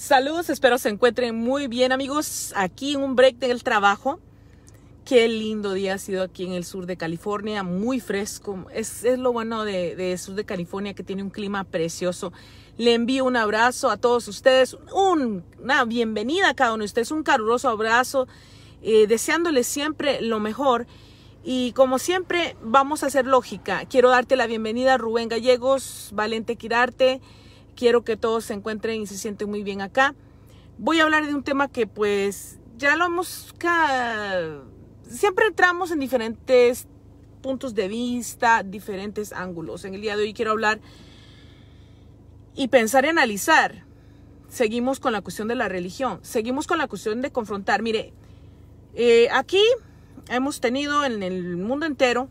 Saludos, espero se encuentren muy bien amigos. Aquí un break del trabajo. Qué lindo día ha sido aquí en el sur de California, muy fresco. Es, lo bueno de, sur de California que tiene un clima precioso. Le envío un abrazo a todos ustedes, un, una bienvenida a cada uno de ustedes, un caluroso abrazo, eh, deseándoles siempre lo mejor. Y como siempre, vamos a hacer lógica. Quiero darte la bienvenida Rubén Gallegos, Valente Quirarte quiero que todos se encuentren y se sienten muy bien acá. Voy a hablar de un tema que pues ya lo hemos... Siempre entramos en diferentes puntos de vista, diferentes ángulos. En el día de hoy quiero hablar y pensar y analizar. Seguimos con la cuestión de la religión, seguimos con la cuestión de confrontar. Mire, eh, aquí hemos tenido en el mundo entero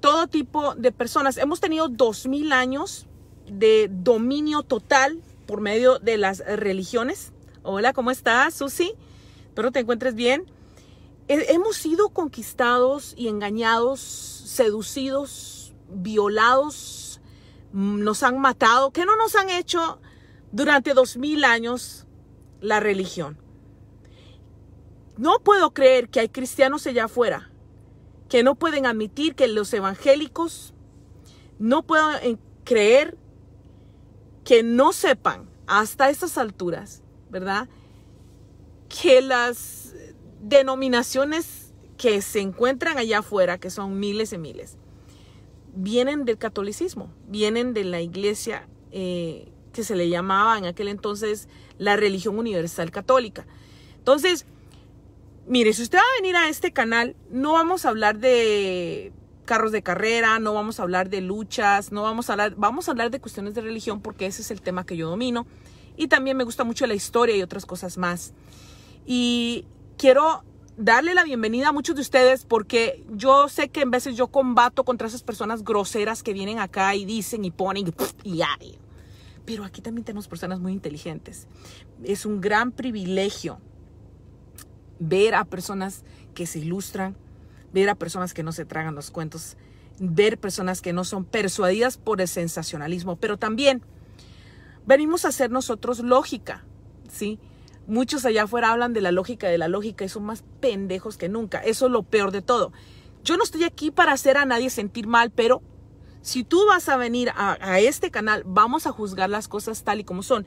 todo tipo de personas. Hemos tenido dos años de dominio total por medio de las religiones. Hola, ¿cómo estás, Susi? Espero te encuentres bien. Hemos sido conquistados y engañados, seducidos, violados, mm, nos han matado. que no nos han hecho durante dos mil años la religión? No puedo creer que hay cristianos allá afuera que no pueden admitir que los evangélicos no pueden eh, creer que no sepan hasta estas alturas, ¿verdad? Que las denominaciones que se encuentran allá afuera, que son miles y miles, vienen del catolicismo, vienen de la iglesia eh, que se le llamaba en aquel entonces la religión universal católica. Entonces, mire, si usted va a venir a este canal, no vamos a hablar de carros de carrera, no vamos a hablar de luchas, no vamos a hablar, vamos a hablar de cuestiones de religión porque ese es el tema que yo domino. Y también me gusta mucho la historia y otras cosas más. Y quiero darle la bienvenida a muchos de ustedes porque yo sé que en veces yo combato contra esas personas groseras que vienen acá y dicen y ponen y, y Pero aquí también tenemos personas muy inteligentes. Es un gran privilegio ver a personas que se ilustran, ver a personas que no se tragan los cuentos, ver personas que no son persuadidas por el sensacionalismo, pero también venimos a hacer nosotros lógica, ¿sí? Muchos allá afuera hablan de la lógica, de la lógica, y son más pendejos que nunca. Eso es lo peor de todo. Yo no estoy aquí para hacer a nadie sentir mal, pero si tú vas a venir a, este canal, vamos a juzgar las cosas tal y como son.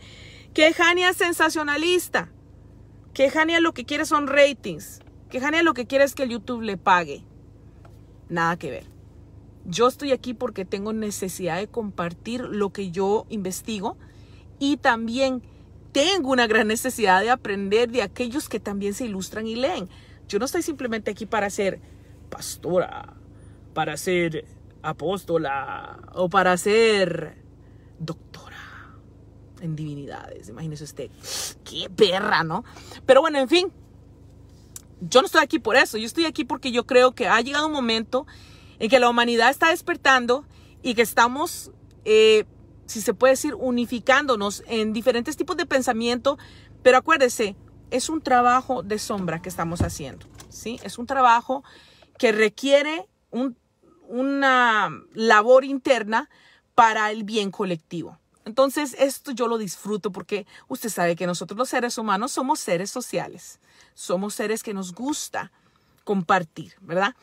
Que Jania es sensacionalista. Que Jania lo que quiere son ratings. Que Jania lo que quiere es que el YouTube le pague. Nada que ver. Yo estoy aquí porque tengo necesidad de compartir lo que yo investigo y también tengo una gran necesidad de aprender de aquellos que también se ilustran y leen. Yo no estoy simplemente aquí para ser pastora, para ser apóstola o para ser doctora en divinidades. Imagínense usted, qué perra, ¿no? Pero bueno, en fin, yo no estoy aquí por eso, yo estoy aquí porque yo creo que ha llegado un momento en que la humanidad está despertando y que estamos, eh, si se puede decir, unificándonos en diferentes tipos de pensamiento, pero acuérdese, es un trabajo de sombra que estamos haciendo, ¿sí? Es un trabajo que requiere una labor interna para el bien colectivo. Entonces, esto yo lo disfruto porque usted sabe que nosotros los seres humanos somos seres sociales somos seres que nos gusta compartir, ¿verdad?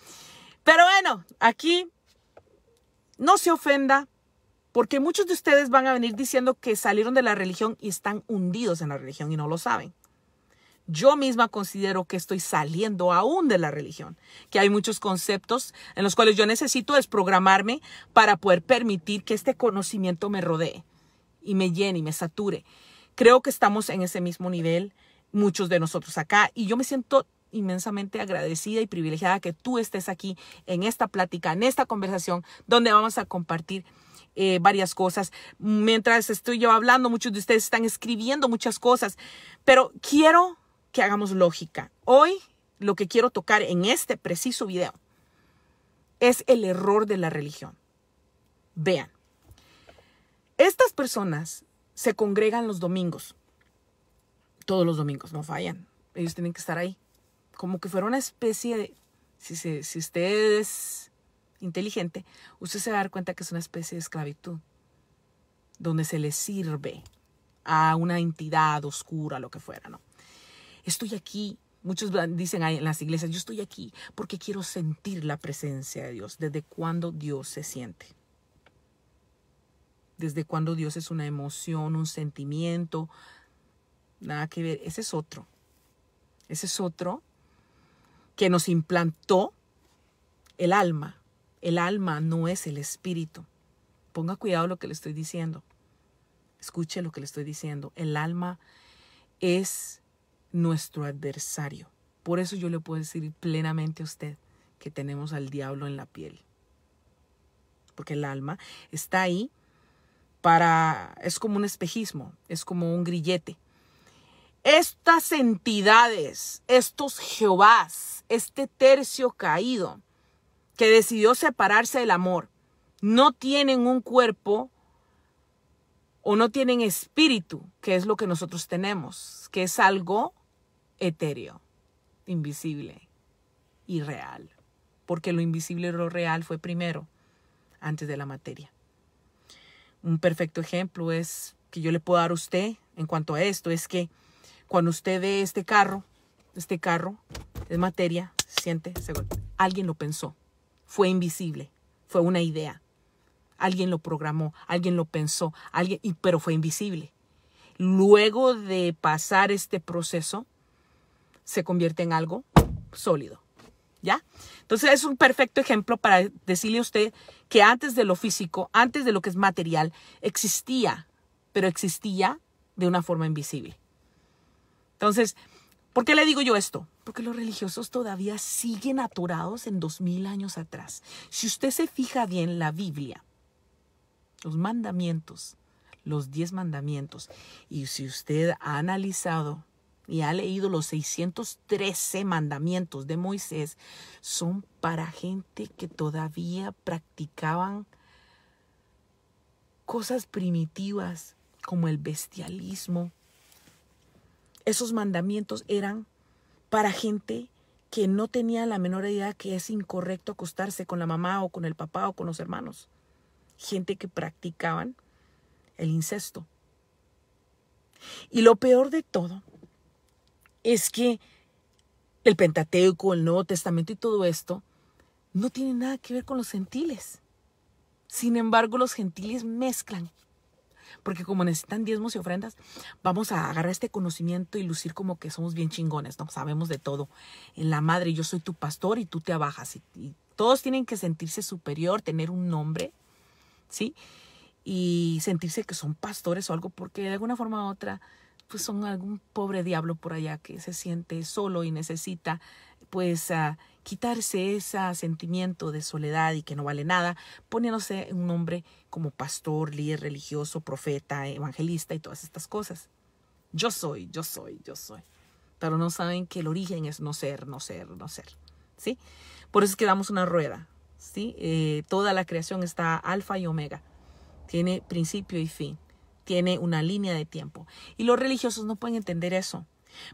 Pero bueno, aquí no se ofenda, porque muchos de ustedes van a venir diciendo que salieron de la religión y están hundidos en la religión y no lo saben. Yo misma considero que estoy saliendo aún de la religión, que hay muchos conceptos en los cuales yo necesito desprogramarme para poder permitir que este conocimiento me rodee y me llene y me sature. Creo que estamos en ese mismo nivel muchos de nosotros acá y yo me siento inmensamente agradecida y privilegiada que tú estés aquí en esta plática, en esta conversación, donde vamos a compartir eh, varias cosas. Mientras estoy yo hablando, muchos de ustedes están escribiendo muchas cosas, pero quiero que hagamos lógica. Hoy lo que quiero tocar en este preciso video es el error de la religión. Vean, estas personas se congregan los domingos todos los domingos, no fallan. Ellos tienen que estar ahí. Como que fuera una especie de, si, si usted es inteligente, usted se va a dar cuenta que es una especie de esclavitud, donde se le sirve a una entidad oscura, lo que fuera, ¿no? Estoy aquí, Muchos dicen en las iglesias, yo estoy aquí porque quiero sentir la presencia de Dios. ¿Desde cuándo Dios se siente? ¿Desde cuándo Dios es una emoción, un sentimiento? Nada que ver, ese es otro. Ese es otro que nos implantó el alma. El alma no es el espíritu. Ponga cuidado lo que le estoy diciendo. Escuche lo que le estoy diciendo. El alma es nuestro adversario. Por eso yo le puedo decir plenamente a usted que tenemos al diablo en la piel. Porque el alma está ahí para... Es como un espejismo, es como un grillete estas entidades, estos Jehovás, este tercio caído que decidió separarse del amor, no tienen un cuerpo o no tienen espíritu, que es lo que nosotros tenemos, que es algo etéreo, invisible y real, porque lo invisible y lo real fue primero, antes de la materia. Un perfecto ejemplo es que yo le puedo dar a usted en cuanto a esto, es que cuando usted ve este carro, este carro es materia, siente, se alguien lo pensó, fue invisible, fue una idea, alguien lo programó, alguien lo pensó, alguien, pero fue invisible. Luego de pasar este proceso, se convierte en algo sólido. ¿Ya? Entonces es un perfecto ejemplo para decirle a usted que antes de lo físico, antes de lo que es material, existía, pero existía de una forma invisible. Entonces, ¿por qué le digo yo esto? Porque los religiosos todavía siguen atorados en dos mil años atrás. Si usted se fija bien la Biblia, los mandamientos, los diez mandamientos, y si usted ha analizado y ha leído los 613 mandamientos de Moisés, son para gente que todavía practicaban cosas primitivas como el bestialismo, esos mandamientos eran para gente que no tenía la menor idea que es incorrecto acostarse con la mamá o con el papá o con los hermanos. Gente que practicaban el incesto. Y lo peor de todo es que el Pentateuco, el Nuevo Testamento y todo esto no tiene nada que ver con los gentiles. Sin embargo, los gentiles mezclan porque como necesitan diezmos y ofrendas, vamos a agarrar este conocimiento y lucir como que somos bien chingones, ¿no? Sabemos de todo. En la madre, yo soy tu pastor y tú te abajas. Y, todos tienen que sentirse superior, tener un nombre, ¿sí? Y sentirse que son pastores o algo, porque de alguna forma u otra, pues son algún pobre diablo por allá que se siente solo y necesita, pues, ah, quitarse ese sentimiento de soledad y que no vale nada, poniéndose un nombre como pastor, líder religioso, profeta, evangelista y todas estas cosas. Yo soy, yo soy, yo soy. Pero no saben que el origen es no ser, no ser, no ser. ¿Sí? Por eso es que damos una rueda. ¿Sí? Eh, toda la creación está alfa y omega. Tiene principio y fin. Tiene una línea de tiempo. Y los religiosos no pueden entender eso.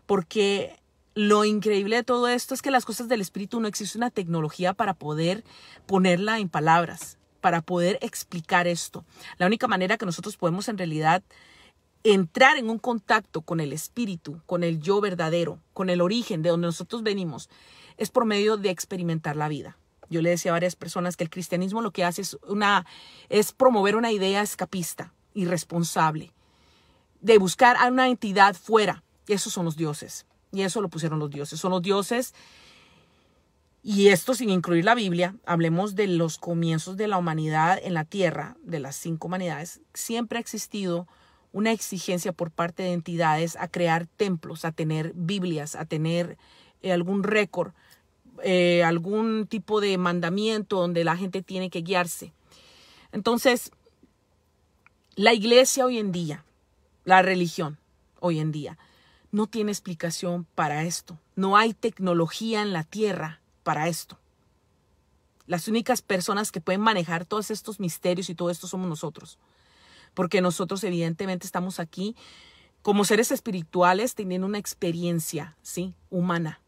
Porque lo increíble de todo esto es que las cosas del espíritu no existen una tecnología para poder ponerla en palabras, para poder explicar esto. La única manera que nosotros podemos en realidad entrar en un contacto con el espíritu, con el yo verdadero, con el origen de donde nosotros venimos, es por medio de experimentar la vida. Yo le decía a varias personas que el cristianismo lo que hace es, una, es promover una idea escapista, irresponsable, de buscar a una entidad fuera. Esos son los dioses. Y eso lo pusieron los dioses. Son los dioses, y esto sin incluir la Biblia, hablemos de los comienzos de la humanidad en la tierra, de las cinco humanidades, siempre ha existido una exigencia por parte de entidades a crear templos, a tener Biblias, a tener eh, algún récord, eh, algún tipo de mandamiento donde la gente tiene que guiarse. Entonces, la iglesia hoy en día, la religión hoy en día, no tiene explicación para esto. No hay tecnología en la Tierra para esto. Las únicas personas que pueden manejar todos estos misterios y todo esto somos nosotros. Porque nosotros evidentemente estamos aquí como seres espirituales teniendo una experiencia, ¿sí? Humana.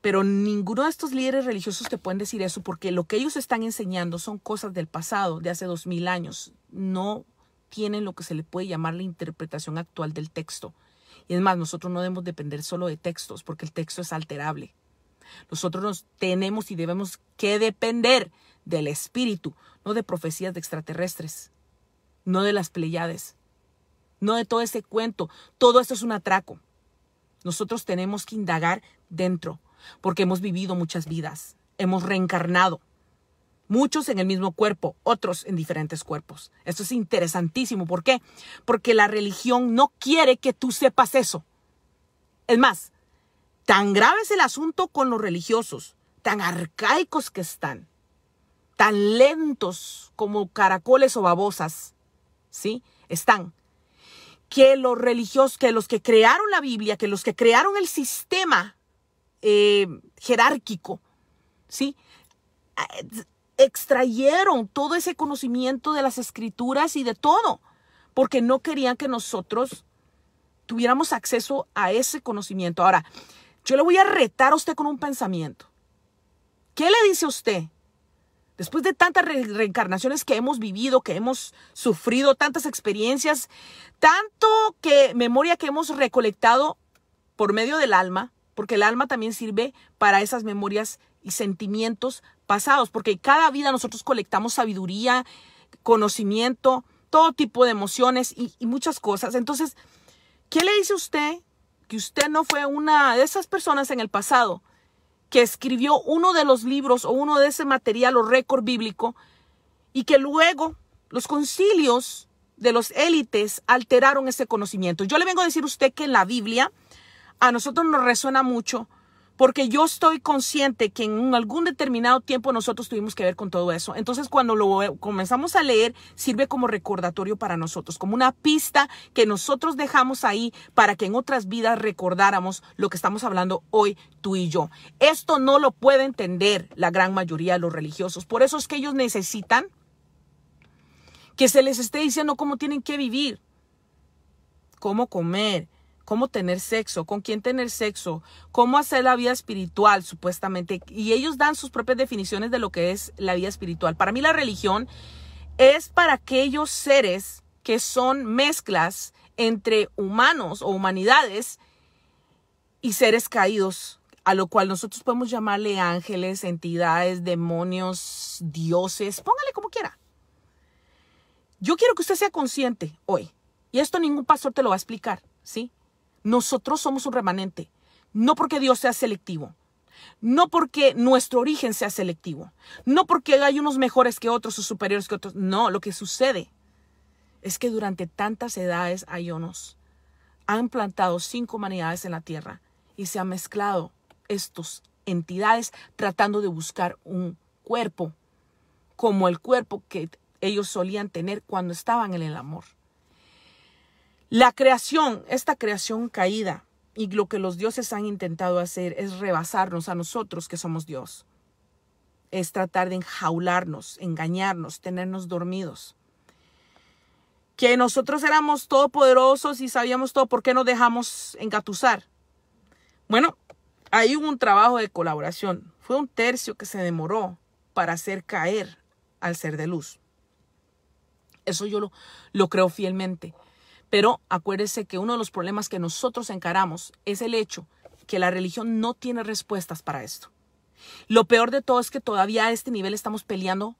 Pero ninguno de estos líderes religiosos te pueden decir eso porque lo que ellos están enseñando son cosas del pasado, de hace dos mil años. No tienen lo que se le puede llamar la interpretación actual del texto. Y es más, nosotros no debemos depender solo de textos, porque el texto es alterable. Nosotros nos tenemos y debemos que depender del espíritu, no de profecías de extraterrestres, no de las pleyades, no de todo ese cuento. Todo esto es un atraco. Nosotros tenemos que indagar dentro, porque hemos vivido muchas vidas, hemos reencarnado. Muchos en el mismo cuerpo, otros en diferentes cuerpos. Esto es interesantísimo. ¿Por qué? Porque la religión no quiere que tú sepas eso. Es más, tan grave es el asunto con los religiosos, tan arcaicos que están, tan lentos como caracoles o babosas, ¿sí? Están. Que los religiosos, que los que crearon la Biblia, que los que crearon el sistema eh, jerárquico, ¿sí? extrayeron todo ese conocimiento de las escrituras y de todo, porque no querían que nosotros tuviéramos acceso a ese conocimiento. Ahora, yo le voy a retar a usted con un pensamiento. ¿Qué le dice a usted? Después de tantas reencarnaciones que hemos vivido, que hemos sufrido, tantas experiencias, tanto que memoria que hemos recolectado por medio del alma, porque el alma también sirve para esas memorias y sentimientos pasados, porque cada vida nosotros colectamos sabiduría, conocimiento, todo tipo de emociones y, muchas cosas. Entonces, ¿qué le dice usted que usted no fue una de esas personas en el pasado que escribió uno de los libros o uno de ese material o récord bíblico y que luego los concilios de los élites alteraron ese conocimiento. Yo le vengo a decir usted que en la Biblia a nosotros nos resuena mucho porque yo estoy consciente que en algún determinado tiempo nosotros tuvimos que ver con todo eso. Entonces cuando lo comenzamos a leer, sirve como recordatorio para nosotros, como una pista que nosotros dejamos ahí para que en otras vidas recordáramos lo que estamos hablando hoy tú y yo. Esto no lo puede entender la gran mayoría de los religiosos. Por eso es que ellos necesitan que se les esté diciendo cómo tienen que vivir, cómo comer, cómo tener sexo, con quién tener sexo, cómo hacer la vida espiritual, supuestamente. Y ellos dan sus propias definiciones de lo que es la vida espiritual. Para mí la religión es para aquellos seres que son mezclas entre humanos o humanidades y seres caídos, a lo cual nosotros podemos llamarle ángeles, entidades, demonios, dioses, póngale como quiera. Yo quiero que usted sea consciente hoy, y esto ningún pastor te lo va a explicar, ¿sí? Nosotros somos un remanente, no porque Dios sea selectivo, no porque nuestro origen sea selectivo, no porque hay unos mejores que otros o superiores que otros, no, lo que sucede es que durante tantas edades hay unos, han plantado cinco humanidades en la tierra y se han mezclado estas entidades tratando de buscar un cuerpo como el cuerpo que ellos solían tener cuando estaban en el amor. La creación, esta creación caída y lo que los dioses han intentado hacer es rebasarnos a nosotros que somos Dios. Es tratar de enjaularnos, engañarnos, tenernos dormidos. Que nosotros éramos todopoderosos y sabíamos todo, ¿por qué nos dejamos engatusar? Bueno, ahí hubo un trabajo de colaboración. Fue un tercio que se demoró para hacer caer al ser de luz. Eso yo lo, lo creo fielmente. Pero acuérdese que uno de los problemas que nosotros encaramos es el hecho que la religión no tiene respuestas para esto. Lo peor de todo es que todavía a este nivel estamos peleando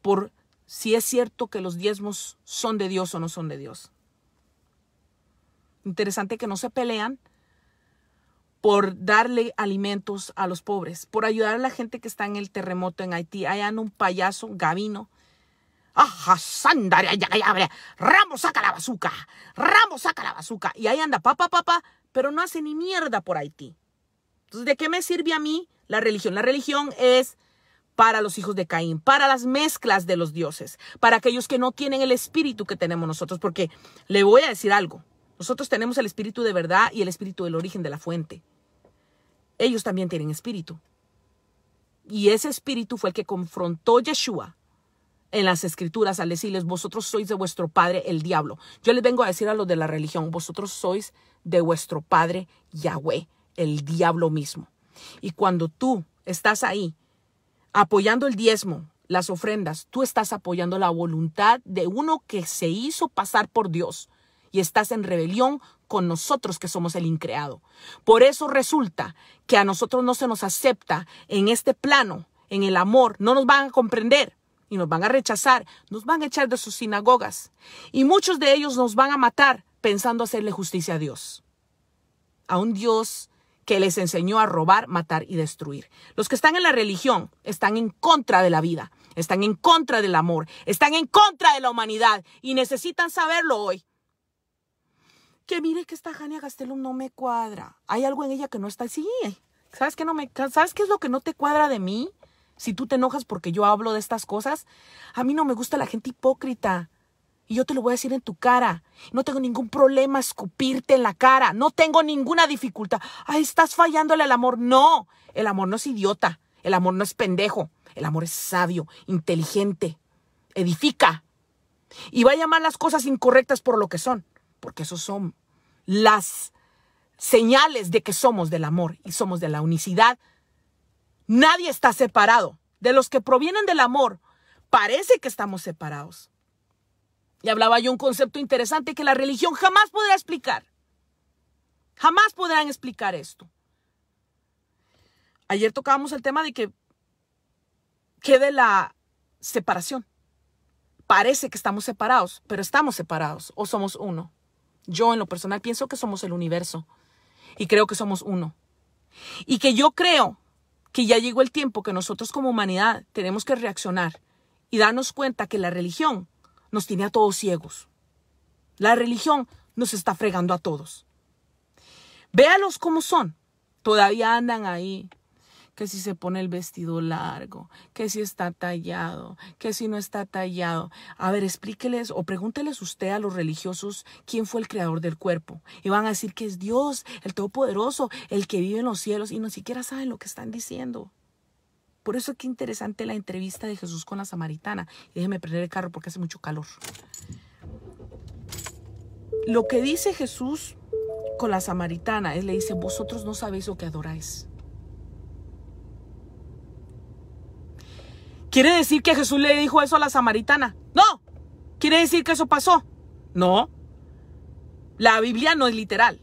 por si es cierto que los diezmos son de Dios o no son de Dios. Interesante que no se pelean por darle alimentos a los pobres, por ayudar a la gente que está en el terremoto en Haití. Hayan un payaso, Gavino, Ajá, sandaria, Ramos saca la bazuca. Ramos saca la bazuca. Y ahí anda, papá, papá, pero no hace ni mierda por Haití. Entonces, ¿de qué me sirve a mí la religión? La religión es para los hijos de Caín, para las mezclas de los dioses, para aquellos que no tienen el espíritu que tenemos nosotros, porque le voy a decir algo, nosotros tenemos el espíritu de verdad y el espíritu del origen de la fuente. Ellos también tienen espíritu. Y ese espíritu fue el que confrontó Yeshua en las escrituras al decirles, vosotros sois de vuestro padre el diablo. Yo les vengo a decir a los de la religión, vosotros sois de vuestro padre Yahweh, el diablo mismo. Y cuando tú estás ahí apoyando el diezmo, las ofrendas, tú estás apoyando la voluntad de uno que se hizo pasar por Dios y estás en rebelión con nosotros que somos el increado. Por eso resulta que a nosotros no se nos acepta en este plano, en el amor, no nos van a comprender y nos van a rechazar, nos van a echar de sus sinagogas y muchos de ellos nos van a matar pensando hacerle justicia a Dios. A un Dios que les enseñó a robar, matar y destruir. Los que están en la religión están en contra de la vida, están en contra del amor, están en contra de la humanidad y necesitan saberlo hoy. Que mire que esta Jania Gastelum no me cuadra. Hay algo en ella que no está así. ¿Sabes qué, no me, ¿Sabes qué es lo que no te cuadra de mí? Si tú te enojas porque yo hablo de estas cosas, a mí no me gusta la gente hipócrita. Y yo te lo voy a decir en tu cara. No tengo ningún problema escupirte en la cara. No tengo ninguna dificultad. Ay, estás fallándole al amor. No, el amor no es idiota. El amor no es pendejo. El amor es sabio, inteligente. Edifica. Y va a llamar las cosas incorrectas por lo que son. Porque esos son las señales de que somos del amor y somos de la unicidad Nadie está separado. De los que provienen del amor, parece que estamos separados. Y hablaba yo un concepto interesante que la religión jamás podrá explicar. Jamás podrán explicar esto. Ayer tocábamos el tema de que quede la separación. Parece que estamos separados, pero estamos separados o somos uno. Yo en lo personal pienso que somos el universo y creo que somos uno. Y que yo creo que ya llegó el tiempo que nosotros como humanidad tenemos que reaccionar y darnos cuenta que la religión nos tiene a todos ciegos. La religión nos está fregando a todos. Véalos cómo son. Todavía andan ahí que si se pone el vestido largo, que si está tallado, que si no está tallado. A ver, explíqueles o pregúnteles usted a los religiosos quién fue el creador del cuerpo. Y van a decir que es Dios, el Todopoderoso, el que vive en los cielos y no siquiera saben lo que están diciendo. Por eso qué interesante la entrevista de Jesús con la samaritana. déjeme prender el carro porque hace mucho calor. Lo que dice Jesús con la samaritana es, le dice, vosotros no sabéis lo que adoráis. ¿Quiere decir que Jesús le dijo eso a la samaritana? No. ¿Quiere decir que eso pasó? No. La Biblia no es literal.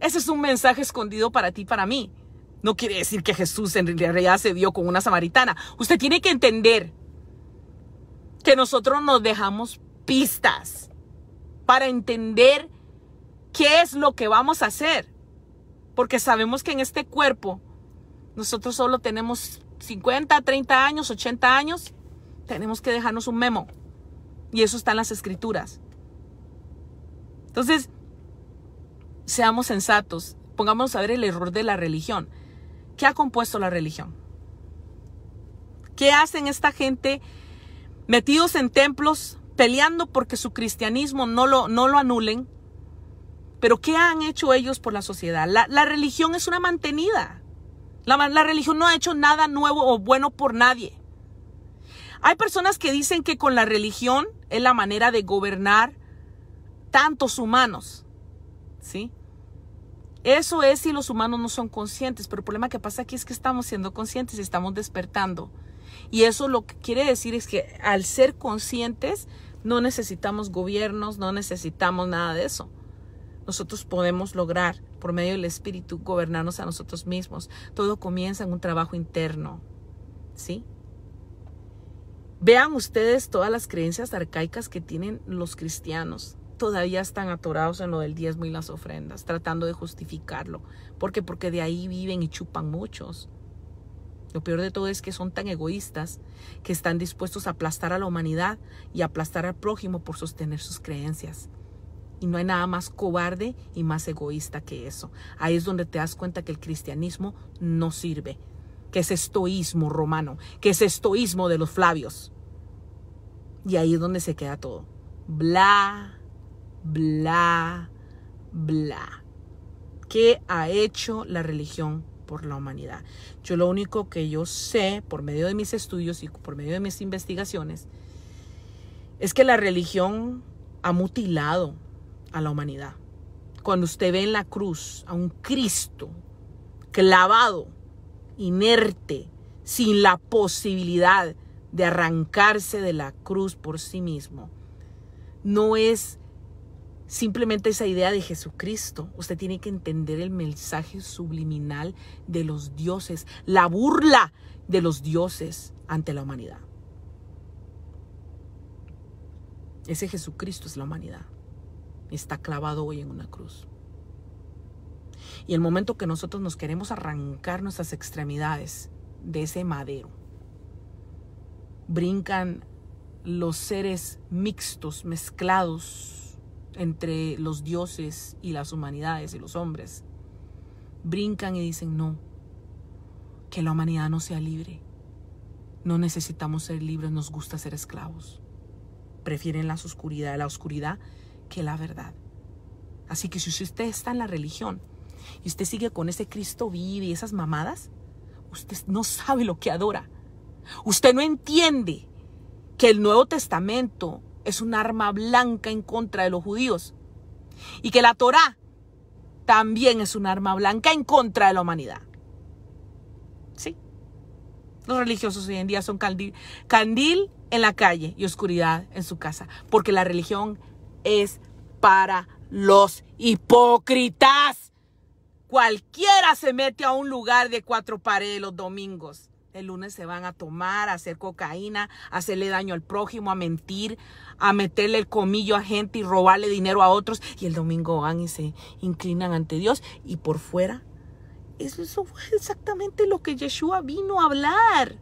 Ese es un mensaje escondido para ti, para mí. No quiere decir que Jesús en realidad se dio con una samaritana. Usted tiene que entender que nosotros nos dejamos pistas para entender qué es lo que vamos a hacer. Porque sabemos que en este cuerpo nosotros solo tenemos 50, 30 años, 80 años, tenemos que dejarnos un memo. Y eso está en las escrituras. Entonces, seamos sensatos, pongámonos a ver el error de la religión. ¿Qué ha compuesto la religión? ¿Qué hacen esta gente metidos en templos, peleando porque su cristianismo no lo, no lo anulen? Pero ¿qué han hecho ellos por la sociedad? La, la religión es una mantenida. La, religión no ha hecho nada nuevo o bueno por nadie. Hay personas que dicen que con la religión es la manera de gobernar tantos humanos. ¿Sí? Eso es si los humanos no son conscientes, pero el problema que pasa aquí es que estamos siendo conscientes y estamos despertando. Y eso lo que quiere decir es que al ser conscientes no necesitamos gobiernos, no necesitamos nada de eso nosotros podemos lograr por medio del Espíritu gobernarnos a nosotros mismos. Todo comienza en un trabajo interno. ¿Sí? Vean ustedes todas las creencias arcaicas que tienen los cristianos. Todavía están atorados en lo del diezmo y las ofrendas, tratando de justificarlo. ¿Por qué? Porque de ahí viven y chupan muchos. Lo peor de todo es que son tan egoístas que están dispuestos a aplastar a la humanidad y aplastar al prójimo por sostener sus creencias. Y no hay nada más cobarde y más egoísta que eso. Ahí es donde te das cuenta que el cristianismo no sirve, que es estoísmo romano, que es estoísmo de los Flavios. Y ahí es donde se queda todo. Bla, bla, bla. ¿Qué ha hecho la religión por la humanidad? Yo lo único que yo sé por medio de mis estudios y por medio de mis investigaciones es que la religión ha mutilado a la humanidad. Cuando usted ve en la cruz a un Cristo clavado, inerte, sin la posibilidad de arrancarse de la cruz por sí mismo, no es simplemente esa idea de Jesucristo. Usted tiene que entender el mensaje subliminal de los dioses, la burla de los dioses ante la humanidad. Ese Jesucristo es la humanidad está clavado hoy en una cruz. Y el momento que nosotros nos queremos arrancar nuestras extremidades de ese madero, brincan los seres mixtos, mezclados entre los dioses y las humanidades y los hombres. Brincan y dicen, no, que la humanidad no sea libre. No necesitamos ser libres, nos gusta ser esclavos. Prefieren la oscuridad, la oscuridad que la verdad. Así que si usted está en la religión y usted sigue con ese Cristo vive y esas mamadas, usted no sabe lo que adora. Usted no entiende que el Nuevo Testamento es un arma blanca en contra de los judíos y que la Torá también es un arma blanca en contra de la humanidad. Sí. Los religiosos hoy en día son candil, candil en la calle y oscuridad en su casa, porque la religión es para los hipócritas. Cualquiera se mete a un lugar de cuatro paredes los domingos. El lunes se van a tomar, a hacer cocaína, a hacerle daño al prójimo, a mentir, a meterle el comillo a gente y robarle dinero a otros. Y el domingo van y se inclinan ante Dios. Y por fuera, eso, eso fue exactamente lo que Yeshua vino a hablar.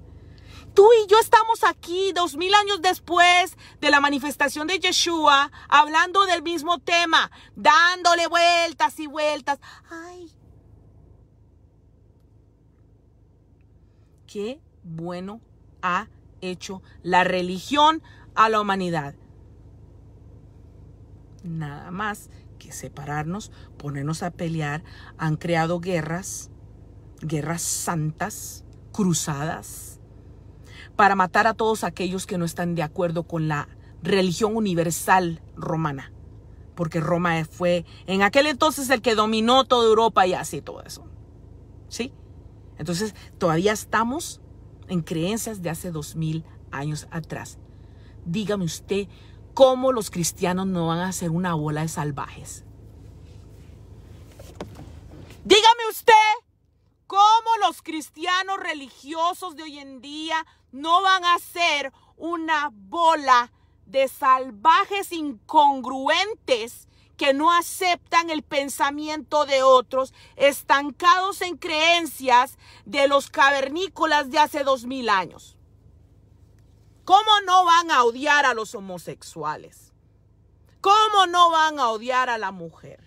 Tú y yo estamos aquí dos mil años después de la manifestación de Yeshua, hablando del mismo tema, dándole vueltas y vueltas. ¡Ay! Qué bueno ha hecho la religión a la humanidad. Nada más que separarnos, ponernos a pelear, han creado guerras, guerras santas, cruzadas para matar a todos aquellos que no están de acuerdo con la religión universal romana, porque Roma fue en aquel entonces el que dominó toda Europa y así todo eso. ¿Sí? Entonces, todavía estamos en creencias de hace dos mil años atrás. Dígame usted cómo los cristianos no van a ser una bola de salvajes. Dígame usted ¿Cómo los cristianos religiosos de hoy en día no van a ser una bola de salvajes incongruentes que no aceptan el pensamiento de otros, estancados en creencias de los cavernícolas de hace dos mil años? ¿Cómo no van a odiar a los homosexuales? ¿Cómo no van a odiar a la mujer?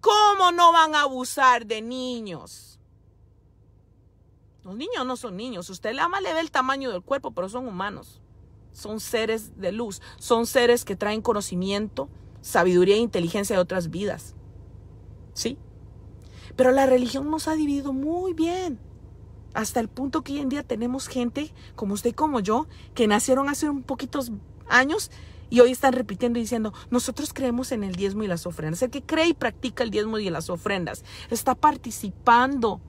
¿Cómo no van a abusar de niños? Los niños no son niños. Usted ama le ve el tamaño del cuerpo, pero son humanos. Son seres de luz. Son seres que traen conocimiento, sabiduría e inteligencia de otras vidas. ¿Sí? Pero la religión nos ha dividido muy bien. Hasta el punto que hoy en día tenemos gente, como usted y como yo, que nacieron hace un poquitos años y hoy están repitiendo y diciendo, nosotros creemos en el diezmo y las ofrendas. El que cree y practica el diezmo y las ofrendas está participando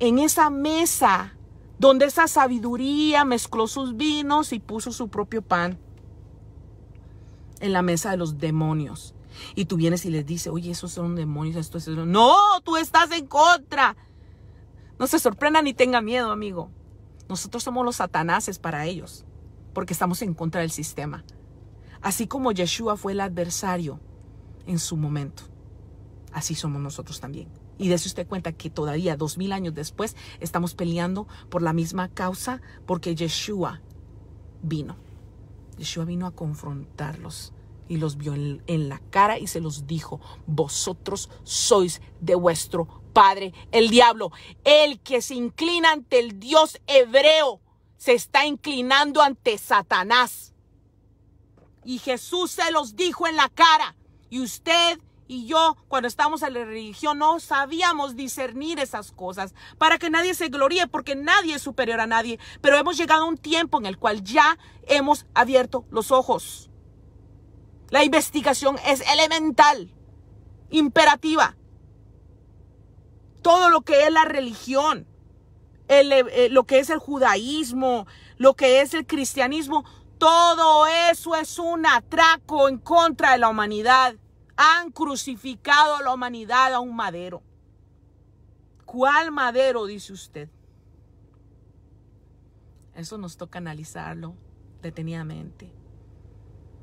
en esa mesa donde esa sabiduría mezcló sus vinos y puso su propio pan en la mesa de los demonios. Y tú vienes y les dices, oye, esos son demonios, esto es... No, tú estás en contra. No se sorprenda ni tenga miedo, amigo. Nosotros somos los satanases para ellos, porque estamos en contra del sistema. Así como Yeshua fue el adversario en su momento, así somos nosotros también. Y de eso usted cuenta que todavía dos mil años después estamos peleando por la misma causa porque Yeshua vino. Yeshua vino a confrontarlos y los vio en, en, la cara y se los dijo, vosotros sois de vuestro padre, el diablo. El que se inclina ante el Dios hebreo se está inclinando ante Satanás. Y Jesús se los dijo en la cara. Y usted y yo cuando estábamos en la religión no sabíamos discernir esas cosas para que nadie se gloríe porque nadie es superior a nadie. Pero hemos llegado a un tiempo en el cual ya hemos abierto los ojos. La investigación es elemental, imperativa. Todo lo que es la religión, eh, eh, lo que es el judaísmo, lo que es el cristianismo, todo eso es un atraco en contra de la humanidad han crucificado a la humanidad a un madero. ¿Cuál madero dice usted? Eso nos toca analizarlo detenidamente.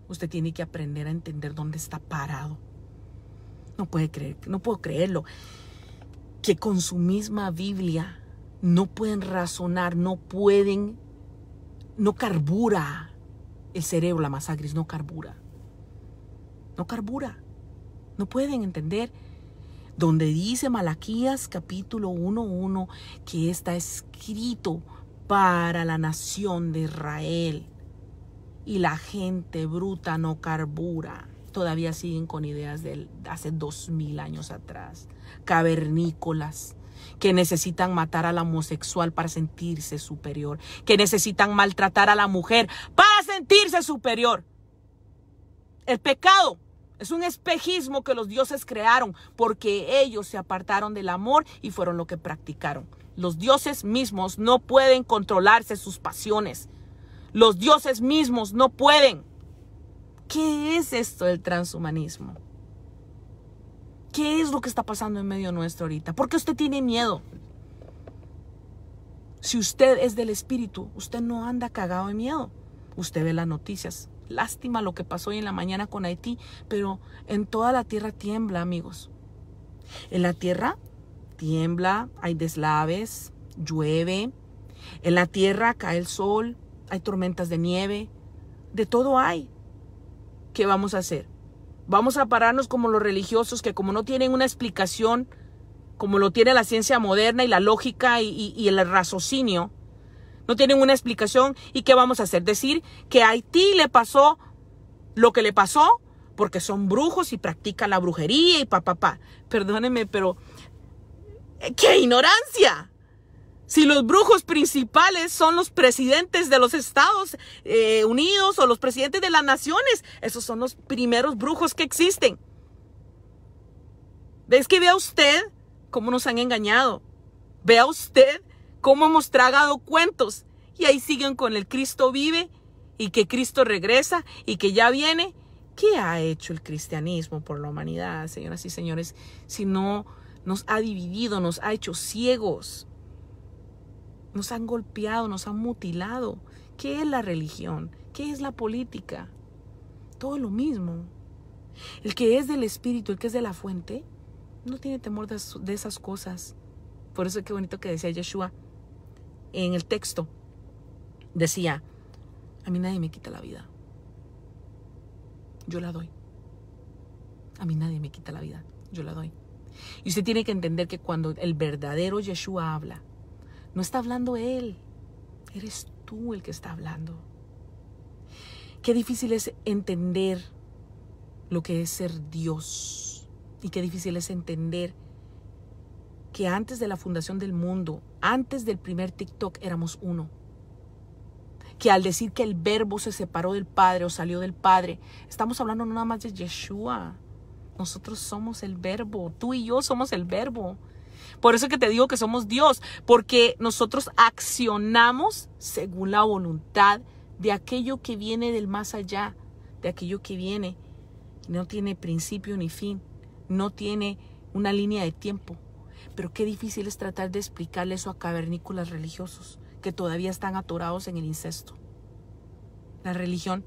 Usted tiene que aprender a entender dónde está parado. No puede creer, no puedo creerlo. Que con su misma Biblia no pueden razonar, no pueden, no carbura el cerebro, la masacre, no carbura. No carbura. No pueden entender. Donde dice Malaquías capítulo 1.1 que está escrito para la nación de Israel. Y la gente bruta no carbura. Todavía siguen con ideas de hace dos mil años atrás. Cavernícolas que necesitan matar al homosexual para sentirse superior, que necesitan maltratar a la mujer para sentirse superior. El pecado es un espejismo que los dioses crearon porque ellos se apartaron del amor y fueron lo que practicaron. Los dioses mismos no pueden controlarse sus pasiones. Los dioses mismos no pueden. ¿Qué es esto del transhumanismo? ¿Qué es lo que está pasando en medio nuestro ahorita? ¿Por qué usted tiene miedo? Si usted es del espíritu, usted no anda cagado de miedo. Usted ve las noticias, lástima lo que pasó hoy en la mañana con Haití, pero en toda la tierra tiembla, amigos. En la tierra tiembla, hay deslaves, llueve, en la tierra cae el sol, hay tormentas de nieve, de todo hay. ¿Qué vamos a hacer? Vamos a pararnos como los religiosos que como no tienen una explicación, como lo tiene la ciencia moderna y la lógica y, y el raciocinio, no tienen una explicación. ¿Y qué vamos a hacer? Decir que a Haití le pasó lo que le pasó porque son brujos y practican la brujería y papá, papá. Pa. Perdónenme, pero eh, ¡qué ignorancia! Si los brujos principales son los presidentes de los Estados eh, Unidos o los presidentes de las naciones, esos son los primeros brujos que existen. Es que vea usted cómo nos han engañado. Vea usted cómo hemos tragado cuentos y ahí siguen con el Cristo vive y que Cristo regresa y que ya viene. ¿Qué ha hecho el cristianismo por la humanidad, señoras y señores, si no nos ha dividido, nos ha hecho ciegos? Nos han golpeado, nos han mutilado. ¿Qué es la religión? ¿Qué es la política? Todo lo mismo. El que es del espíritu, el que es de la fuente, no tiene temor de, esas cosas. Por eso es qué bonito que decía Yeshua, en el texto decía, a mí nadie me quita la vida. Yo la doy. A mí nadie me quita la vida. Yo la doy. Y usted tiene que entender que cuando el verdadero Yeshua habla, no está hablando él. Eres tú el que está hablando. Qué difícil es entender lo que es ser Dios. Y qué difícil es entender que antes de la fundación del mundo, antes del primer TikTok, éramos uno. Que al decir que el verbo se separó del Padre o salió del Padre, estamos hablando nada más de Yeshua. Nosotros somos el verbo, tú y yo somos el verbo. Por eso que te digo que somos Dios, porque nosotros accionamos según la voluntad de aquello que viene del más allá, de aquello que viene, no tiene principio ni fin, no tiene una línea de tiempo, pero qué difícil es tratar de explicarle eso a cavernícolas religiosos que todavía están atorados en el incesto. La religión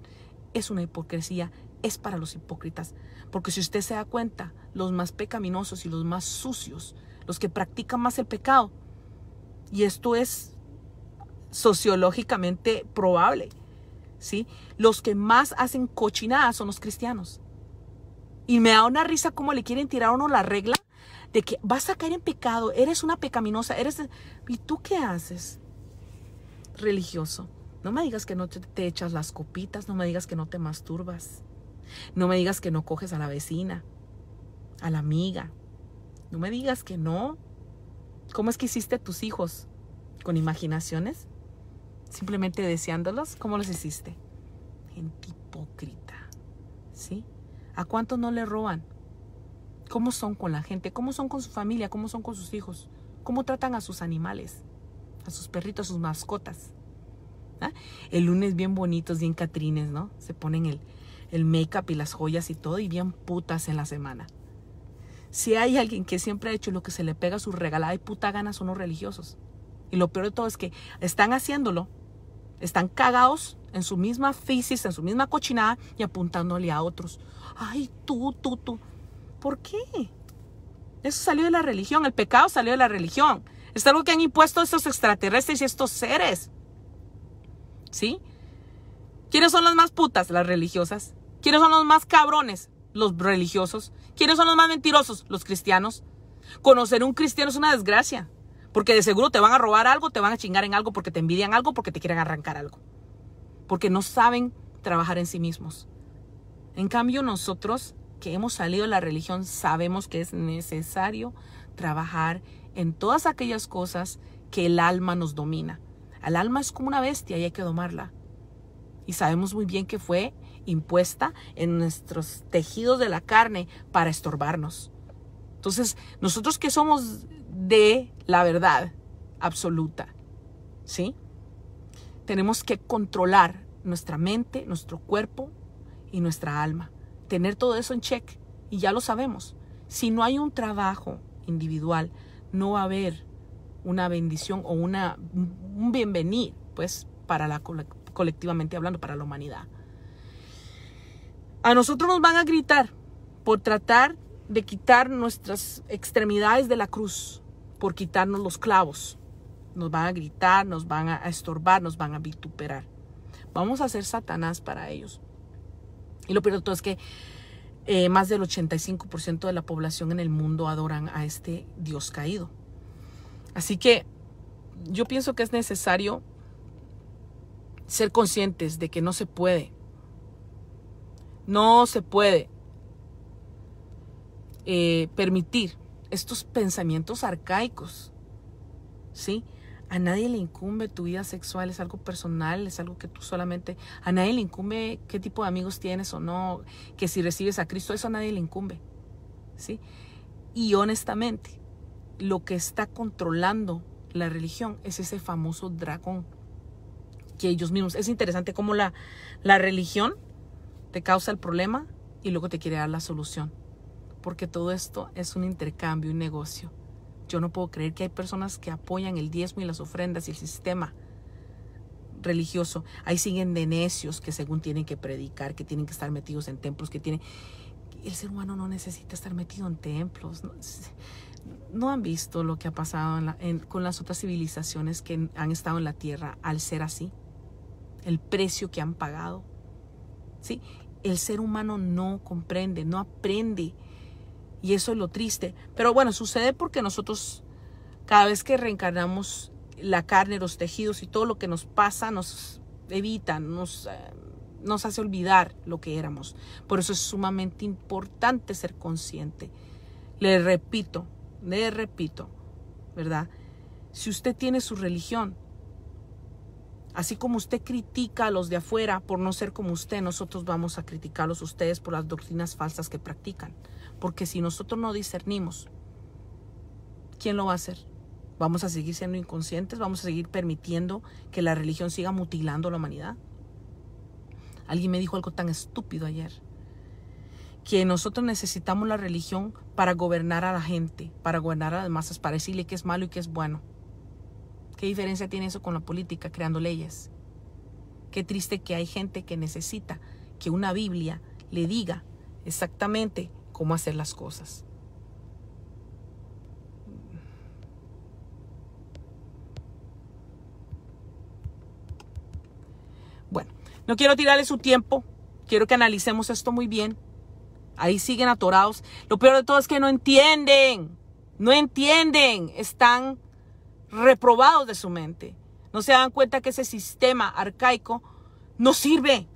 es una hipocresía, es para los hipócritas, porque si usted se da cuenta, los más pecaminosos y los más sucios, los que practican más el pecado, y esto es sociológicamente probable, ¿sí? Los que más hacen cochinadas son los cristianos. Y me da una risa cómo le quieren tirar a uno la regla de que vas a caer en pecado, eres una pecaminosa, eres... ¿Y tú qué haces? Religioso. No me digas que no te, echas las copitas, no me digas que no te masturbas, no me digas que no coges a la vecina, a la amiga, no me digas que no. ¿Cómo es que hiciste a tus hijos? ¿Con imaginaciones? ¿Simplemente deseándolos? ¿Cómo los hiciste? Gente hipócrita. ¿Sí? ¿A cuántos no le roban? cómo son con la gente, cómo son con su familia, cómo son con sus hijos, cómo tratan a sus animales, a sus perritos, a sus mascotas. ¿Ah? El lunes bien bonitos, bien catrines, ¿no? Se ponen el, el make-up y las joyas y todo y bien putas en la semana. Si hay alguien que siempre ha hecho lo que se le pega a su regalada y puta gana son los religiosos. Y lo peor de todo es que están haciéndolo, están cagados en su misma física, en su misma cochinada y apuntándole a otros. Ay, tú, tú, tú. ¿Por qué? Eso salió de la religión, el pecado salió de la religión. Es algo que han impuesto estos extraterrestres y estos seres. ¿Sí? ¿Quiénes son las más putas? Las religiosas. ¿Quiénes son los más cabrones? Los religiosos. ¿Quiénes son los más mentirosos? Los cristianos. Conocer a un cristiano es una desgracia. Porque de seguro te van a robar algo, te van a chingar en algo, porque te envidian algo, porque te quieren arrancar algo. Porque no saben trabajar en sí mismos. En cambio, nosotros que hemos salido de la religión sabemos que es necesario trabajar en todas aquellas cosas que el alma nos domina. El alma es como una bestia y hay que domarla. Y sabemos muy bien que fue impuesta en nuestros tejidos de la carne para estorbarnos. Entonces, nosotros que somos de la verdad absoluta, ¿sí? Tenemos que controlar nuestra mente, nuestro cuerpo y nuestra alma tener todo eso en check. Y ya lo sabemos. Si no hay un trabajo individual, no va a haber una bendición o una, un bienvenir, pues, para la colectivamente hablando, para la humanidad. A nosotros nos van a gritar por tratar de quitar nuestras extremidades de la cruz, por quitarnos los clavos. Nos van a gritar, nos van a estorbar, nos van a vituperar. Vamos a ser Satanás para ellos. Y lo peor de todo es que eh, más del 85% de la población en el mundo adoran a este Dios caído. Así que yo pienso que es necesario ser conscientes de que no se puede. No se puede eh, permitir estos pensamientos arcaicos. ¿Sí? A nadie le incumbe tu vida sexual, es algo personal, es algo que tú solamente, a nadie le incumbe qué tipo de amigos tienes o no, que si recibes a Cristo, eso a nadie le incumbe. ¿Sí? Y honestamente, lo que está controlando la religión es ese famoso dragón que ellos mismos. Es interesante cómo la, la religión te causa el problema y luego te quiere dar la solución. Porque todo esto es un intercambio, un negocio. Yo no puedo creer que hay personas que apoyan el diezmo y las ofrendas y el sistema religioso. Ahí siguen de necios que según tienen que predicar, que tienen que estar metidos en templos, que tienen... El ser humano no necesita estar metido en templos. No, han visto lo que ha pasado con las otras civilizaciones que han estado en la tierra al ser así. El precio que han pagado. ¿Sí? El ser humano no comprende, no aprende y eso es lo triste. Pero bueno, sucede porque nosotros cada vez que reencarnamos la carne, los tejidos y todo lo que nos pasa nos evita, nos, eh, nos hace olvidar lo que éramos. Por eso es sumamente importante ser consciente. Le repito, le repito, ¿verdad? Si usted tiene su religión, Así como usted critica a los de afuera por no ser como usted, nosotros vamos a criticarlos ustedes por las doctrinas falsas que practican. Porque si nosotros no discernimos, ¿quién lo va a hacer? ¿Vamos a seguir siendo inconscientes? ¿Vamos a seguir permitiendo que la religión siga mutilando a la humanidad? Alguien me dijo algo tan estúpido ayer. Que nosotros necesitamos la religión para gobernar a la gente, para gobernar a las masas, para decirle qué es malo y que es bueno. ¿Qué diferencia tiene eso con la política, creando leyes? Qué triste que hay gente que necesita que una Biblia le diga exactamente cómo hacer las cosas. Bueno, no quiero tirarle su tiempo, quiero que analicemos esto muy bien. Ahí siguen atorados. Lo peor de todo es que no entienden, no entienden, están reprobados de su mente. No se dan cuenta que ese sistema arcaico no sirve.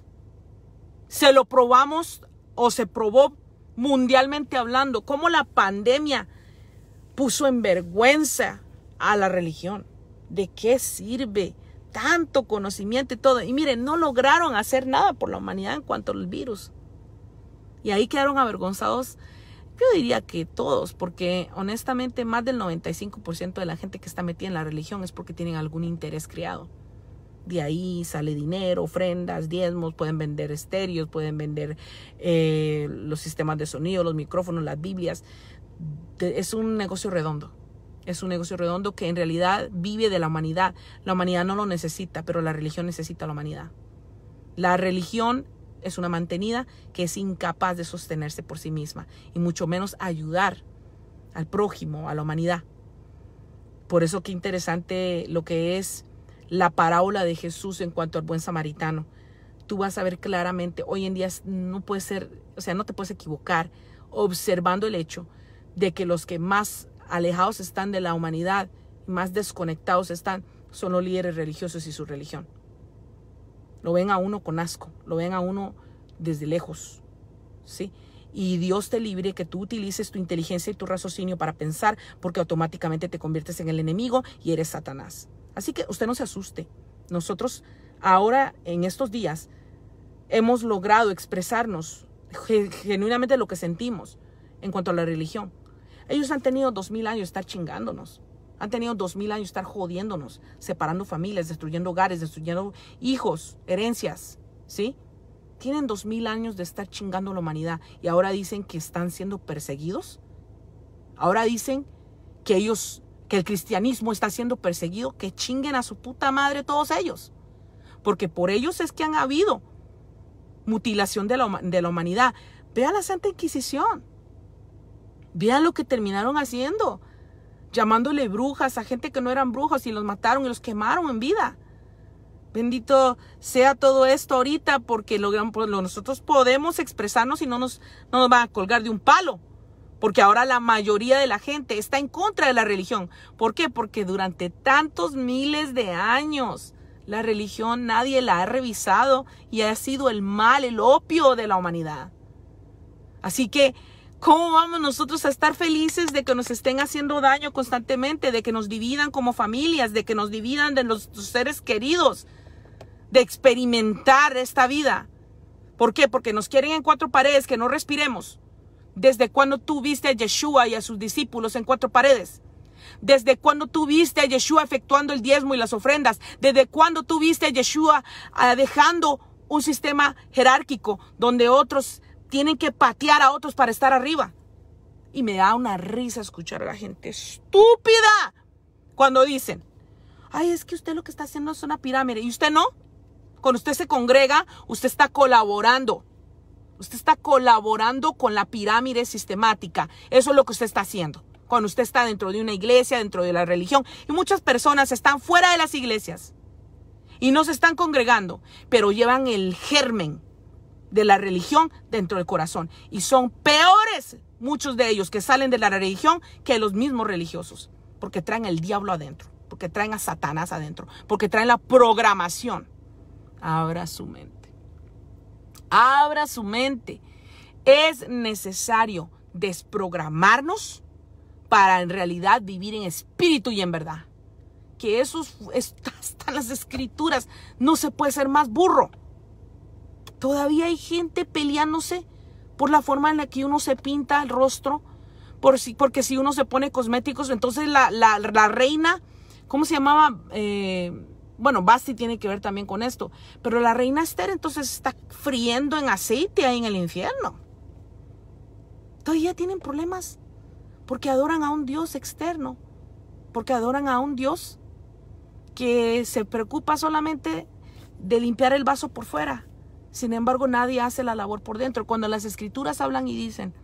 Se lo probamos o se probó mundialmente hablando, cómo la pandemia puso en vergüenza a la religión. ¿De qué sirve tanto conocimiento y todo? Y miren, no lograron hacer nada por la humanidad en cuanto al virus. Y ahí quedaron avergonzados, yo diría que todos, porque honestamente más del 95% de la gente que está metida en la religión es porque tienen algún interés criado de ahí sale dinero, ofrendas, diezmos, pueden vender estéreos, pueden vender eh, los sistemas de sonido, los micrófonos, las Biblias. Es un negocio redondo. Es un negocio redondo que en realidad vive de la humanidad. La humanidad no lo necesita, pero la religión necesita a la humanidad. La religión es una mantenida que es incapaz de sostenerse por sí misma y mucho menos ayudar al prójimo, a la humanidad. Por eso qué interesante lo que es la parábola de Jesús en cuanto al buen samaritano. Tú vas a ver claramente, hoy en día no puedes ser, o sea, no te puedes equivocar observando el hecho de que los que más alejados están de la humanidad, más desconectados están, son los líderes religiosos y su religión. Lo ven a uno con asco, lo ven a uno desde lejos, ¿sí? Y Dios te libre que tú utilices tu inteligencia y tu raciocinio para pensar, porque automáticamente te conviertes en el enemigo y eres Satanás. Así que usted no se asuste. Nosotros ahora, en estos días, hemos logrado expresarnos genuinamente lo que sentimos en cuanto a la religión. Ellos han tenido dos mil años de estar chingándonos. Han tenido dos mil años de estar jodiéndonos, separando familias, destruyendo hogares, destruyendo hijos, herencias, ¿sí? Tienen dos mil años de estar chingando a la humanidad y ahora dicen que están siendo perseguidos. Ahora dicen que ellos el cristianismo está siendo perseguido, que chinguen a su puta madre todos ellos. Porque por ellos es que han habido mutilación de la, humanidad. Vea la Santa Inquisición. Vea lo que terminaron haciendo. Llamándole brujas a gente que no eran brujas y los mataron y los quemaron en vida. Bendito sea todo esto ahorita porque pues, nosotros podemos expresarnos y no nos, no nos van a colgar de un palo. Porque ahora la mayoría de la gente está en contra de la religión. ¿Por qué? Porque durante tantos miles de años la religión nadie la ha revisado y ha sido el mal, el opio de la humanidad. Así que, ¿cómo vamos nosotros a estar felices de que nos estén haciendo daño constantemente, de que nos dividan como familias, de que nos dividan de nuestros seres queridos, de experimentar esta vida? ¿Por qué? Porque nos quieren en cuatro paredes, que no respiremos. ¿Desde cuando tú viste a Yeshua y a sus discípulos en cuatro paredes? ¿Desde cuando tú viste a Yeshua efectuando el diezmo y las ofrendas? ¿Desde cuando tú viste a Yeshua ah, dejando un sistema jerárquico donde otros tienen que patear a otros para estar arriba? Y me da una risa escuchar a la gente estúpida cuando dicen, ay, es que usted lo que está haciendo es una pirámide y usted no. Cuando usted se congrega, usted está colaborando. Usted está colaborando con la pirámide sistemática. Eso es lo que usted está haciendo. Cuando usted está dentro de una iglesia, dentro de la religión. Y muchas personas están fuera de las iglesias y no se están congregando, pero llevan el germen de la religión dentro del corazón. Y son peores muchos de ellos que salen de la religión que los mismos religiosos, porque traen el diablo adentro, porque traen a Satanás adentro, porque traen la programación. Abra su mente. Abra su mente. Es necesario desprogramarnos para en realidad vivir en espíritu y en verdad. Que eso está en las escrituras. No se puede ser más burro. Todavía hay gente peleándose por la forma en la que uno se pinta el rostro. Por porque si uno se pone cosméticos, entonces la, la, reina, ¿cómo se llamaba? Eh, bueno, Basti tiene que ver también con esto. Pero la reina Esther entonces está friendo en aceite ahí en el infierno. Todavía tienen problemas porque adoran a un Dios externo, porque adoran a un Dios que se preocupa solamente de limpiar el vaso por fuera. Sin embargo, nadie hace la labor por dentro. Cuando las escrituras hablan y dicen,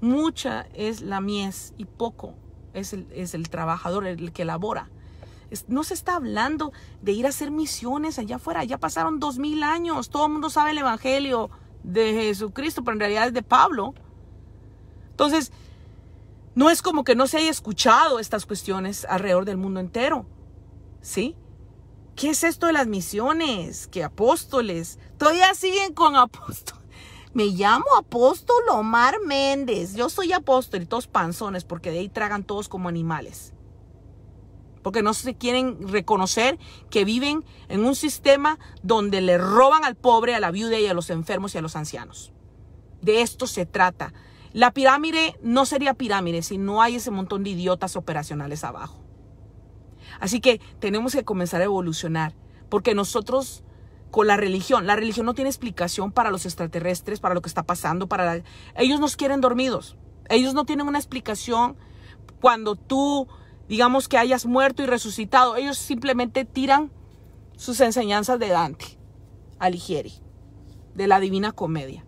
mucha es la mies y poco es el, trabajador, el que labora. No se está hablando de ir a hacer misiones allá afuera. Ya pasaron dos mil años. Todo el mundo sabe el Evangelio de Jesucristo, pero en realidad es de Pablo. Entonces, no es como que no se haya escuchado estas cuestiones alrededor del mundo entero. ¿Sí? ¿Qué es esto de las misiones? ¿Qué apóstoles? Todavía siguen con apóstoles. Me llamo apóstol Omar Méndez. Yo soy apóstol y todos panzones porque de ahí tragan todos como animales porque no se quieren reconocer que viven en un sistema donde le roban al pobre, a la viuda y a los enfermos y a los ancianos. De esto se trata. La pirámide no sería pirámide si no hay ese montón de idiotas operacionales abajo. Así que tenemos que comenzar a evolucionar, porque nosotros con la religión, la religión no tiene explicación para los extraterrestres, para lo que está pasando, para ellos nos quieren dormidos. Ellos no tienen una explicación cuando tú digamos que hayas muerto y resucitado. Ellos simplemente tiran sus enseñanzas de Dante Alighieri, de la Divina Comedia,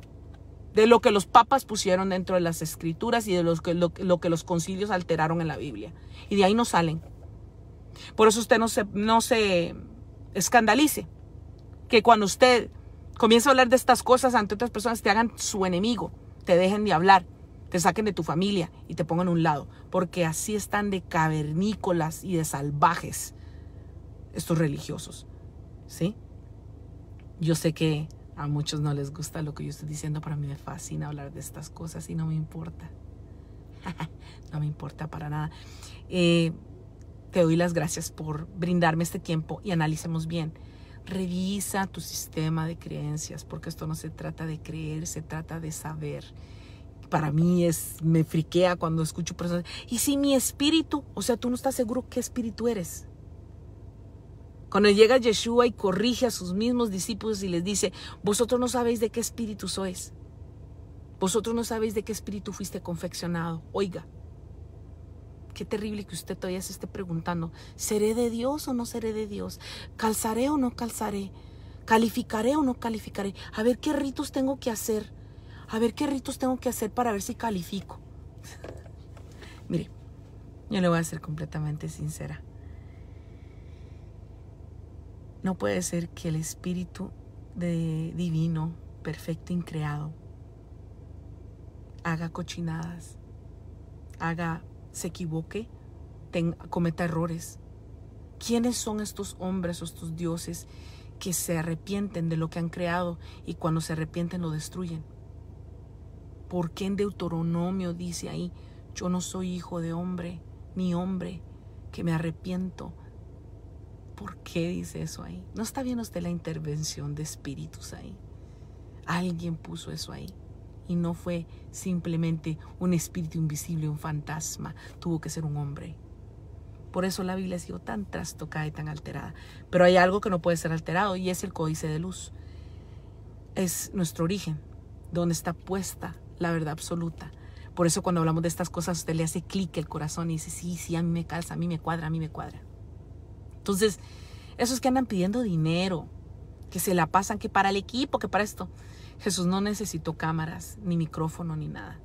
de lo que los papas pusieron dentro de las escrituras y de que, lo, que los concilios alteraron en la Biblia. Y de ahí no salen. Por eso usted no se, no se escandalice que cuando usted comienza a hablar de estas cosas ante otras personas te hagan su enemigo, te dejen de hablar te saquen de tu familia y te pongan a un lado, porque así están de cavernícolas y de salvajes estos religiosos, ¿sí? Yo sé que a muchos no les gusta lo que yo estoy diciendo, pero a mí me fascina hablar de estas cosas y no me importa. no me importa para nada. Eh, te doy las gracias por brindarme este tiempo y analicemos bien. Revisa tu sistema de creencias, porque esto no se trata de creer, se trata de saber para mí es, me friquea cuando escucho personas. Y si mi espíritu, o sea, tú no estás seguro qué espíritu eres. Cuando llega Yeshua y corrige a sus mismos discípulos y les dice, vosotros no sabéis de qué espíritu sois. Vosotros no sabéis de qué espíritu fuiste confeccionado. Oiga, qué terrible que usted todavía se esté preguntando, ¿seré de Dios o no seré de Dios? ¿Calzaré o no calzaré? ¿Calificaré o no calificaré? A ver, ¿qué ritos tengo que hacer? a ver qué ritos tengo que hacer para ver si califico. Mire, yo le voy a ser completamente sincera. No puede ser que el Espíritu de divino, perfecto, increado, haga cochinadas, haga, se equivoque, cometa errores. ¿Quiénes son estos hombres o estos dioses que se arrepienten de lo que han creado y cuando se arrepienten lo destruyen? ¿Por qué en Deuteronomio dice ahí, yo no soy hijo de hombre, ni hombre, que me arrepiento? ¿Por qué dice eso ahí? ¿No está bien usted la intervención de espíritus ahí? Alguien puso eso ahí. Y no fue simplemente un espíritu invisible, un fantasma. Tuvo que ser un hombre. Por eso la Biblia ha sido tan trastocada y tan alterada. Pero hay algo que no puede ser alterado y es el códice de luz. Es nuestro origen, donde está puesta la verdad absoluta. Por eso cuando hablamos de estas cosas, usted le hace clic el corazón y dice, sí, sí, a mí me calza, a mí me cuadra, a mí me cuadra. Entonces, esos que andan pidiendo dinero, que se la pasan, que para el equipo, que para esto. Jesús no necesitó cámaras, ni micrófono, ni nada.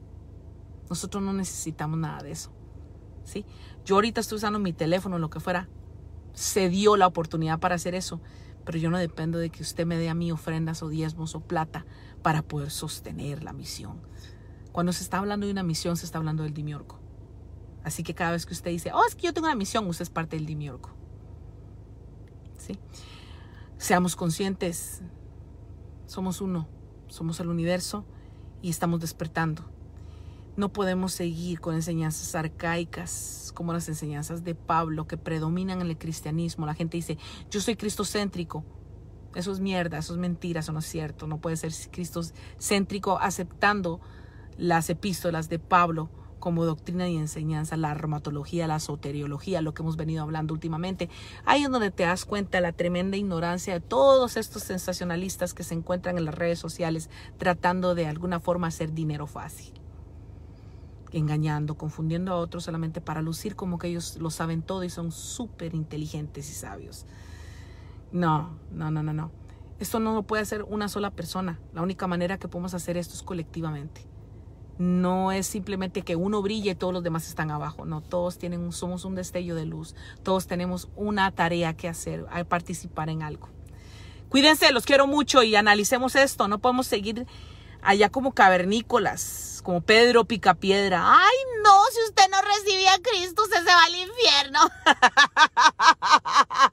Nosotros no necesitamos nada de eso. ¿sí? Yo ahorita estoy usando mi teléfono, lo que fuera. Se dio la oportunidad para hacer eso, pero yo no dependo de que usted me dé a mí ofrendas o diezmos o plata para poder sostener la misión. Cuando se está hablando de una misión, se está hablando del dimiorco. Así que cada vez que usted dice, oh, es que yo tengo una misión, usted es parte del dimiorco. ¿Sí? Seamos conscientes, somos uno, somos el universo y estamos despertando. No podemos seguir con enseñanzas arcaicas como las enseñanzas de Pablo que predominan en el cristianismo. La gente dice, yo soy cristocéntrico. Eso es mierda, eso es mentira, eso no es cierto. No puede ser Cristo céntrico aceptando las epístolas de Pablo como doctrina y enseñanza, la aromatología, la soteriología, lo que hemos venido hablando últimamente. Ahí es donde te das cuenta la tremenda ignorancia de todos estos sensacionalistas que se encuentran en las redes sociales tratando de alguna forma hacer dinero fácil. Engañando, confundiendo a otros solamente para lucir como que ellos lo saben todo y son súper inteligentes y sabios. No, no, no, no, no. Esto no lo puede hacer una sola persona. La única manera que podemos hacer esto es colectivamente. No es simplemente que uno brille y todos los demás están abajo. No, todos tienen un, somos un destello de luz. Todos tenemos una tarea que hacer, participar en algo. Cuídense, los quiero mucho y analicemos esto. No podemos seguir allá como cavernícolas, como Pedro Picapiedra. Ay, no, si usted no recibía a Cristo, usted se va al infierno.